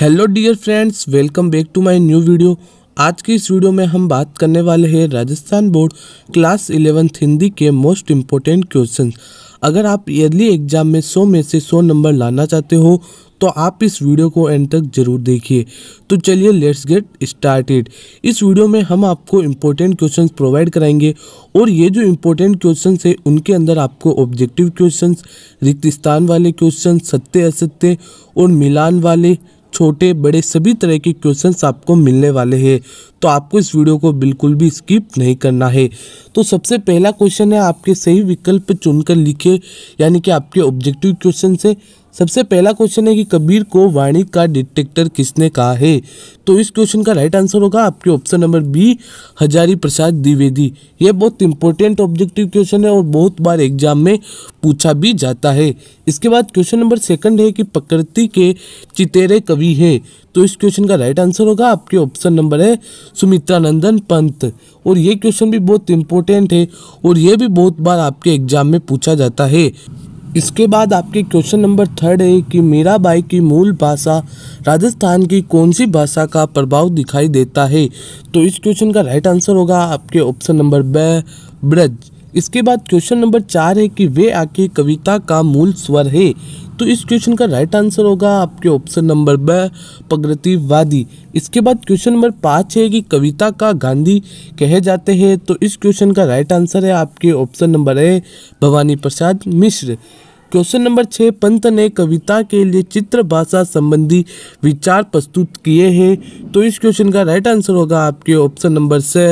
hello dear friends welcome back to my new video आज की इस वीडियो में हम बात करने वाले हैं Rajasthan board class eleventh Hindi के मोस्ट इम्पोर्टेंट क्वेश्चन अगर आप ईयरली एग्जाम में 100 में से 100 नंबर लाना चाहते हो तो आप इस वीडियो को एंड तक जरूर देखिए तो चलिए लेट्स गेट स्टार्टेड इस वीडियो में हम आपको इम्पोर्टेंट क्वेश्चन प्रोवाइड कराएंगे और ये जो इम्पोर्टेंट क्वेश्चन है उनके अंदर आपको ऑब्जेक्टिव क्वेश्चन रिक्त स्थान वाले क्वेश्चन सत्य असत्य और मिलान वाले छोटे बड़े सभी तरह के क्वेश्चन आपको मिलने वाले हैं तो आपको इस वीडियो को बिल्कुल भी स्किप नहीं करना है तो सबसे पहला क्वेश्चन है आपके सही विकल्प चुनकर लिखे यानी कि आपके ऑब्जेक्टिव क्वेश्चन से सबसे पहला क्वेश्चन है कि कबीर को वाणी का डिटेक्टर किसने कहा है तो इस क्वेश्चन का राइट आंसर होगा आपके option number B Hazari Prasad Dwivedi यह बहुत इंपॉर्टेंट ऑब्जेक्टिव क्वेश्चन है और बहुत बार एग्जाम में पूछा भी जाता है इसके बाद क्वेश्चन नंबर सेकंड है कि प्रकृति के चितेरे कवि हैं तो इस क्वेश्चन का राइट आंसर होगा आपके ऑप्शन नंबर है सुमित्रा नंदन पंत और ये क्वेश्चन भी बहुत इंपॉर्टेंट है और यह भी बहुत बार आपके एग्जाम में पूछा जाता है इसके बाद आपके क्वेश्चन नंबर थर्ड है कि बाई की मूल भाषा राजस्थान की कौन सी भाषा का प्रभाव दिखाई देता है तो इस क्वेश्चन का राइट आंसर होगा आपके ऑप्शन नंबर ब ब्रज इसके बाद क्वेश्चन नंबर चार है कि वे आके कविता का मूल स्वर है तो इस क्वेश्चन का राइट आंसर होगा आपके ऑप्शन नंबर ब प्रगतिवादी इसके बाद क्वेश्चन नंबर पाँच है कि कविता का गांधी कहे जाते हैं तो इस क्वेश्चन का राइट आंसर है आपके option number A Bhavani Prasad Mishra question number छः पंत ने कविता के लिए चित्र भाषा संबंधी विचार प्रस्तुत किए हैं तो इस क्वेश्चन का राइट आंसर होगा आपके ऑप्शन नंबर से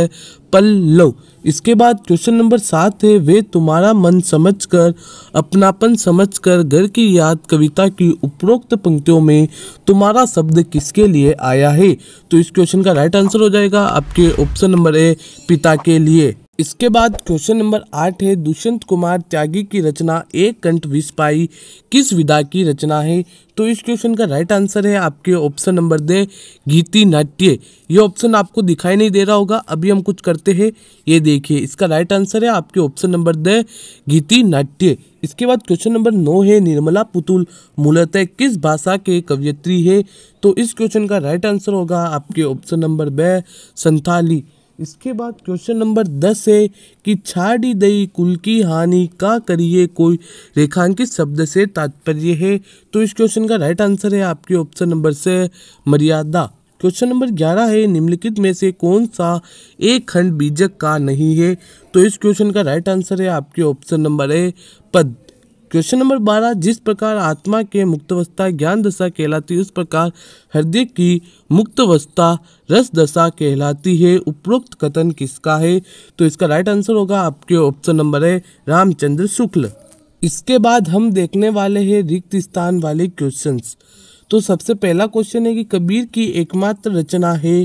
पल्लव इसके बाद क्वेश्चन नंबर सात है वे तुम्हारा मन समझकर अपनापन समझकर घर की याद कविता की उपरोक्त पंक्तियों में तुम्हारा शब्द किसके लिए आया है तो इस क्वेश्चन का राइट आंसर हो जाएगा आपके ऑप्शन नंबर ए पिता के लिए इसके बाद क्वेश्चन नंबर आठ है दुष्यंत कुमार त्यागी की रचना एक कंठ विस्पाई पाई किस विधा की रचना है तो इस क्वेश्चन का राइट आंसर है आपके ऑप्शन नंबर दे गीति नाट्य ये ऑप्शन आपको दिखाई नहीं दे रहा होगा अभी हम कुछ करते हैं ये देखिए इसका राइट आंसर है आपके ऑप्शन नंबर दे गीति नाट्य इसके बाद क्वेश्चन नंबर नौ है निर्मला पुतुल मूलतः किस भाषा के कवियत्री है तो इस क्वेश्चन का राइट आंसर होगा आपके ऑप्शन नंबर बे संथाली इसके बाद क्वेश्चन नंबर दस है कि छाड़ी दई कुल की हानि का करिए कोई रेखांकित शब्द से तात्पर्य है तो इस क्वेश्चन का राइट आंसर है आपके ऑप्शन नंबर से मर्यादा क्वेश्चन नंबर ग्यारह है निम्नलिखित में से कौन सा एक खंड बीजक का नहीं है तो इस क्वेश्चन का राइट आंसर है आपके ऑप्शन नंबर है पद क्वेश्चन नंबर बारह जिस प्रकार आत्मा के मुक्तवस्था ज्ञान दशा कहलाती है उस प्रकार हृदय की मुक्तवस्था रस दशा कहलाती है उपरोक्त कथन किसका है तो इसका राइट आंसर होगा आपके ऑप्शन नंबर है रामचंद्र शुक्ल इसके बाद हम देखने वाले हैं रिक्त स्थान वाले क्वेश्चंस तो सबसे पहला क्वेश्चन है कि कबीर की एकमात्र रचना है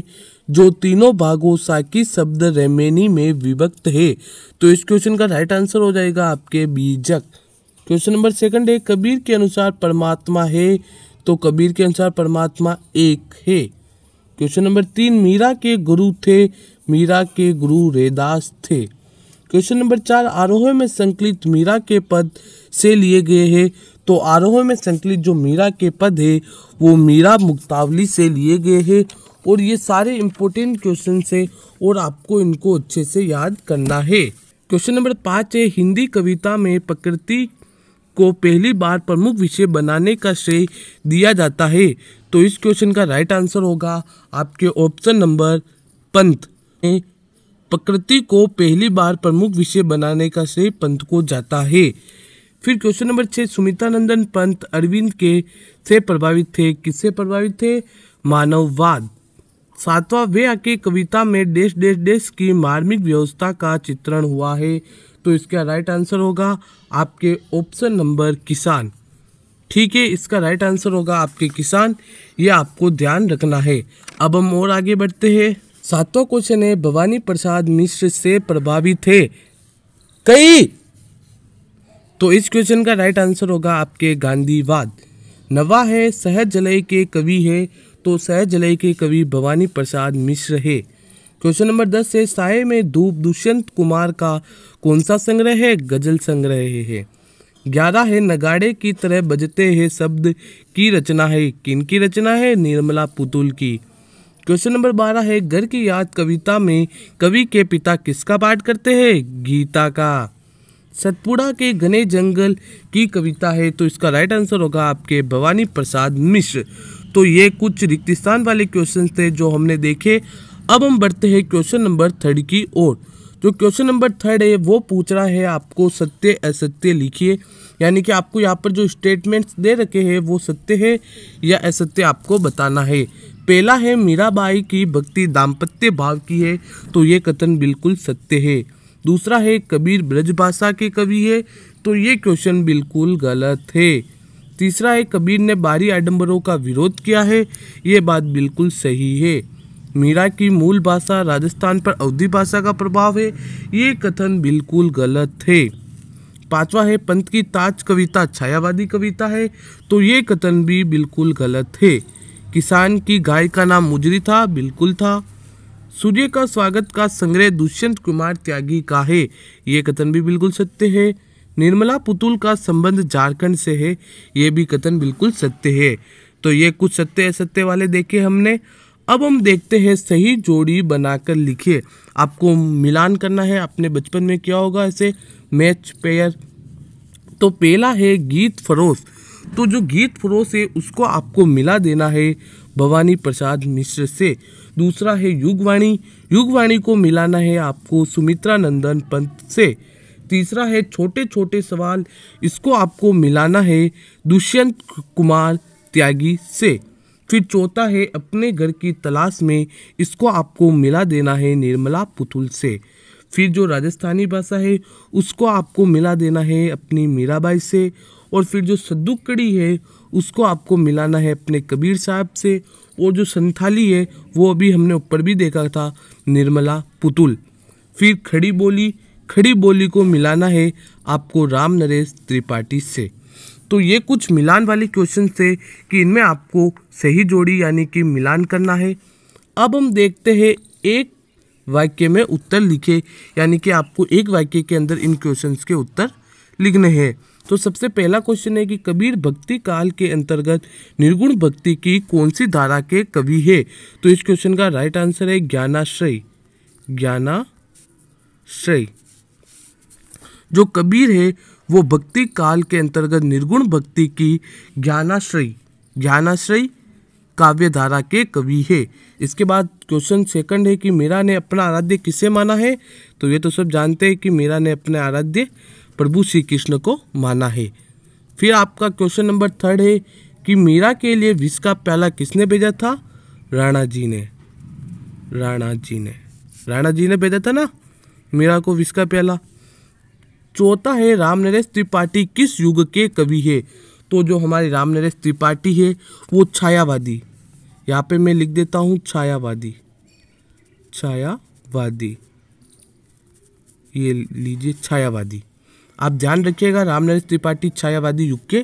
जो तीनों भागों साकी शब्द रेमेनी में विभक्त है तो इस क्वेश्चन का राइट आंसर हो जाएगा आपके बीजक क्वेश्चन नंबर सेकंड है कबीर के अनुसार परमात्मा है तो कबीर के अनुसार परमात्मा एक है क्वेश्चन नंबर तीन मीरा के गुरु थे मीरा के गुरु रेदास थे क्वेश्चन नंबर चार आरोह में संकलित मीरा के पद से लिए गए हैं तो आरोह में संकलित जो मीरा के पद है वो मीरा मुक्तावली से लिए गए हैं और ये सारे इम्पोर्टेंट क्वेश्चन है और आपको इनको अच्छे से याद करना है क्वेश्चन नंबर पाँच है हिंदी कविता में प्रकृति को पहली बार प्रमुख विषय बनाने का श्रेय दिया जाता है तो इस क्वेश्चन का राइट आंसर होगा आपके ऑप्शन नंबर पंथ प्रकृति को पहली बार प्रमुख विषय बनाने का श्रेय पंथ को जाता है फिर क्वेश्चन नंबर छः सुमितानंदन पंत अरविंद के से प्रभावित थे किससे प्रभावित थे मानववाद सातवां वे आके कविता में देश देश देश की मार्मिक व्यवस्था का चित्रण हुआ है तो इसका राइट आंसर होगा आपके ऑप्शन नंबर किसान ठीक है इसका राइट आंसर होगा आपके किसान ये आपको ध्यान रखना है अब हम और आगे बढ़ते हैं सातों क्वेश्चन है भवानी प्रसाद मिश्र से प्रभावित है कई तो इस क्वेश्चन का राइट आंसर होगा आपके गांधीवाद नवा है सहज जलई के कवि है तो सहज जलय के कवि भवानी प्रसाद मिश्र है क्वेश्चन नंबर दस से साय में धूप दुष्यंत कुमार का कौन सा संग्रह है गजल संग्रह है ग्यारह है नगाड़े की तरह बजते हैं शब्द की रचना है किन की रचना है निर्मला पुतुल की क्वेश्चन नंबर बारह है घर की याद कविता में कवि के पिता किसका पाठ करते हैं गीता का सतपुड़ा के घने जंगल की कविता है तो इसका राइट आंसर होगा आपके भवानी प्रसाद मिश्र तो ये कुछ रिक्त स्थान वाले क्वेश्चन थे जो हमने देखे अब हम बढ़ते हैं क्वेश्चन नंबर थर्ड की ओर जो क्वेश्चन नंबर थर्ड है वो पूछ रहा है आपको सत्य असत्य लिखिए यानी कि आपको यहाँ पर जो स्टेटमेंट्स दे रखे हैं वो सत्य है या असत्य आपको बताना है पहला है मीराबाई की भक्ति दाम्पत्य भाव की है तो ये कथन बिल्कुल सत्य है दूसरा है कबीर ब्रजभाषा के कवि है तो ये क्वेश्चन बिल्कुल गलत है तीसरा है कबीर ने बारी आडम्बरों का विरोध किया है ये बात बिल्कुल सही है मीरा की मूल भाषा राजस्थान पर अवधि भाषा का प्रभाव है ये कथन बिल्कुल गलत है पांचवा है पंत की ताज कविता छायावादी कविता है तो ये कथन भी बिल्कुल गलत है किसान की गाय का नाम मुजरी था बिल्कुल था सूर्य का स्वागत का संग्रह दुष्यंत कुमार त्यागी का है ये कथन भी बिल्कुल सत्य है निर्मला पुतुल का संबंध झारखंड से है ये भी कथन बिल्कुल सत्य है तो ये कुछ सत्य असत्य वाले देखे हमने अब हम देखते हैं सही जोड़ी बनाकर लिखिए आपको मिलान करना है अपने बचपन में क्या होगा ऐसे मैच पेयर तो पहला है गीत फरोश तो जो गीत फरोश है उसको आपको मिला देना है भवानी प्रसाद मिश्र से दूसरा है युगवाणी युगवाणी को मिलाना है आपको सुमित्रा नंदन पंत से तीसरा है छोटे छोटे सवाल इसको आपको मिलाना है दुष्यंत कुमार त्यागी से फिर चौथा है अपने घर की तलाश में इसको आपको मिला देना है निर्मला पुतुल से फिर जो राजस्थानी भाषा है उसको आपको मिला देना है अपनी मीराबाई से और फिर जो सद्दुकड़ी है उसको आपको मिलाना है अपने कबीर साहब से और जो संथाली है वो अभी हमने ऊपर भी देखा था निर्मला पुतुल फिर खड़ी बोली खड़ी बोली को मिलाना है आपको राम नरेश त्रिपाठी से तो ये कुछ मिलान वाले क्वेश्चन थे कि इनमें आपको सही जोड़ी यानी कि मिलान करना है अब हम देखते हैं एक वाक्य में उत्तर लिखे यानी कि आपको एक वाक्य के अंदर इन क्वेश्चन के उत्तर लिखने हैं तो सबसे पहला क्वेश्चन है कि कबीर भक्ति काल के अंतर्गत निर्गुण भक्ति की कौन सी धारा के कवि है तो इस क्वेश्चन का राइट आंसर है ज्ञानाश्रय ज्ञानाश्रय जो कबीर है वो भक्ति काल के अंतर्गत निर्गुण भक्ति की ज्ञानाश्रय ज्ञानाश्रय काव्य धारा के कवि है इसके बाद क्वेश्चन सेकंड है कि मीरा ने अपना आराध्य किसे माना है तो ये तो सब जानते हैं कि मीरा ने अपने आराध्य प्रभु श्री कृष्ण को माना है फिर आपका क्वेश्चन नंबर थर्ड है कि मीरा के लिए विष का प्याला किसने भेजा था राणा जी ने राणा जी ने राणा जी ने भेजा था ना मीरा को विष का प्याला चौथा है राम नरेश त्रिपाठी किस युग के कवि है तो जो हमारे राम नरेश त्रिपाठी है वो छायावादी यहाँ पे मैं लिख देता हूँ छायावादी छायावादी ये लीजिए छायावादी आप ध्यान रखिएगा रामनरेश त्रिपाठी छायावादी युग के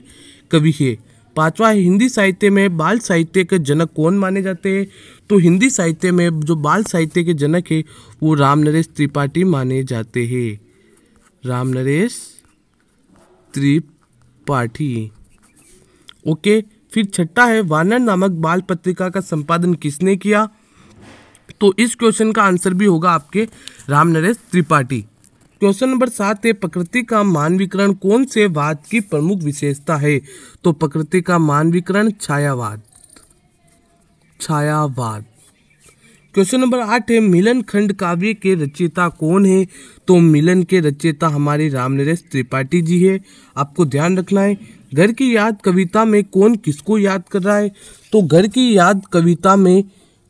कवि है पांचवा है हिंदी साहित्य में बाल साहित्य के जनक कौन माने जाते हैं तो हिंदी साहित्य में जो बाल साहित्य के जनक है वो रामनरेश त्रिपाठी माने जाते हैं राम नरेश त्रिपाठी ओके फिर छठा है वानर नामक बाल पत्रिका का संपादन किसने किया तो इस क्वेश्चन का आंसर भी होगा आपके राम नरेश त्रिपाठी क्वेश्चन नंबर सात है प्रकृति का मानवीकरण कौन से वाद की प्रमुख विशेषता है तो प्रकृति का मानवीकरण छायावाद छायावाद क्वेश्चन नंबर आठ है मिलन खंड काव्य के रचयिता कौन है तो मिलन के रचयिता हमारे रामनरेश त्रिपाठी जी है आपको ध्यान रखना है घर की याद कविता में कौन किसको याद कर रहा है तो घर की याद कविता में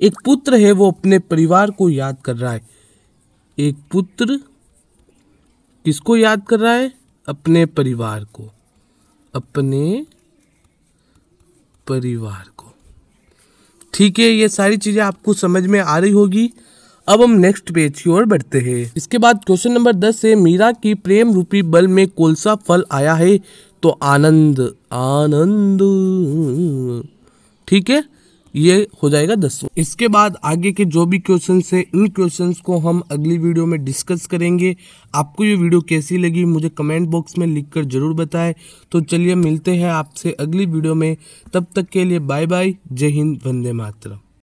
एक पुत्र है वो अपने परिवार को याद कर रहा है एक पुत्र किसको याद कर रहा है अपने परिवार को अपने परिवार को ठीक है ये सारी चीज़ें आपको समझ में आ रही होगी अब हम नेक्स्ट पेज की ओर बढ़ते हैं इसके बाद क्वेश्चन नंबर दस से मीरा की प्रेम रूपी बल में कौन सा फल आया है तो आनंद आनंद ठीक है ये हो जाएगा दसवा इसके बाद आगे के जो भी क्वेश्चन है इन क्वेश्चन को हम अगली वीडियो में डिस्कस करेंगे आपको ये वीडियो कैसी लगी मुझे कमेंट बॉक्स में लिखकर जरूर बताएं तो चलिए मिलते हैं आपसे अगली वीडियो में तब तक के लिए बाय बाय जय हिंद वंदे मातरम